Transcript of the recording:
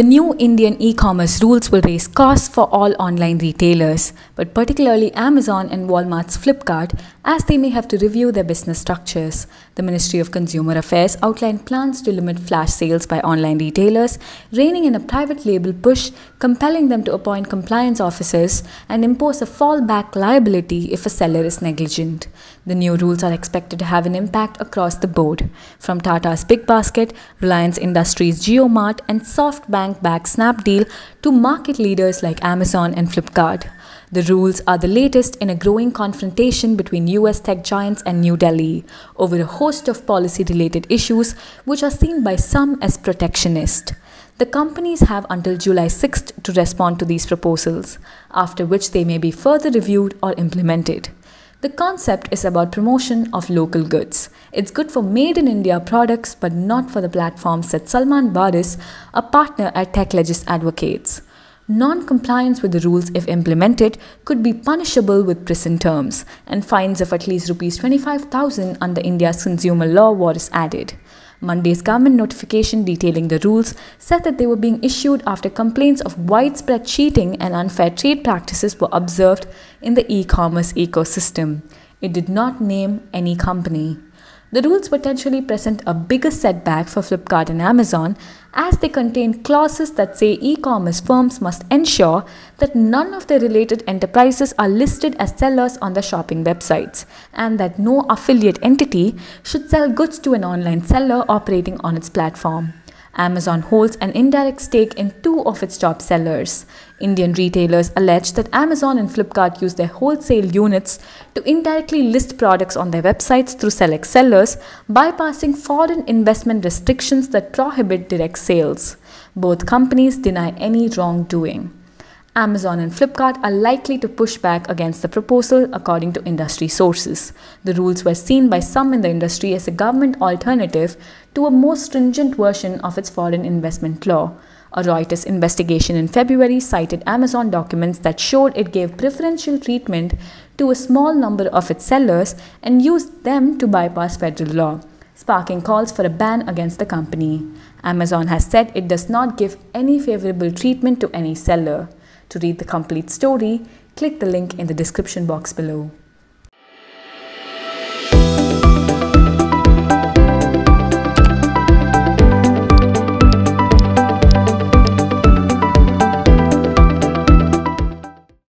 The new Indian e commerce rules will raise costs for all online retailers, but particularly Amazon and Walmart's Flipkart, as they may have to review their business structures. The Ministry of Consumer Affairs outlined plans to limit flash sales by online retailers, reining in a private label push, compelling them to appoint compliance officers and impose a fallback liability if a seller is negligent. The new rules are expected to have an impact across the board, from Tata's Big Basket, Reliance Industries' GeoMart, and SoftBank bank backed deal to market leaders like Amazon and Flipkart. The rules are the latest in a growing confrontation between US tech giants and New Delhi over a host of policy related issues, which are seen by some as protectionist. The companies have until July 6th to respond to these proposals, after which they may be further reviewed or implemented. The concept is about promotion of local goods. It's good for made in India products but not for the platforms that Salman Badi's, a partner at TechLegis, advocates. Non compliance with the rules, if implemented, could be punishable with prison terms, and fines of at least Rs 25,000 under India's consumer law was added. Monday's government notification detailing the rules said that they were being issued after complaints of widespread cheating and unfair trade practices were observed in the e commerce ecosystem. It did not name any company. The rules potentially present a bigger setback for Flipkart and Amazon as they contain clauses that say e commerce firms must ensure that none of their related enterprises are listed as sellers on their shopping websites and that no affiliate entity should sell goods to an online seller operating on its platform. Amazon holds an indirect stake in two of its top sellers. Indian retailers allege that Amazon and Flipkart use their wholesale units to indirectly list products on their websites through select sellers, bypassing foreign investment restrictions that prohibit direct sales. Both companies deny any wrongdoing. Amazon and Flipkart are likely to push back against the proposal, according to industry sources. The rules were seen by some in the industry as a government alternative to a more stringent version of its foreign investment law. A Reuters investigation in February cited Amazon documents that showed it gave preferential treatment to a small number of its sellers and used them to bypass federal law sparking calls for a ban against the company. Amazon has said it does not give any favorable treatment to any seller. To read the complete story, click the link in the description box below.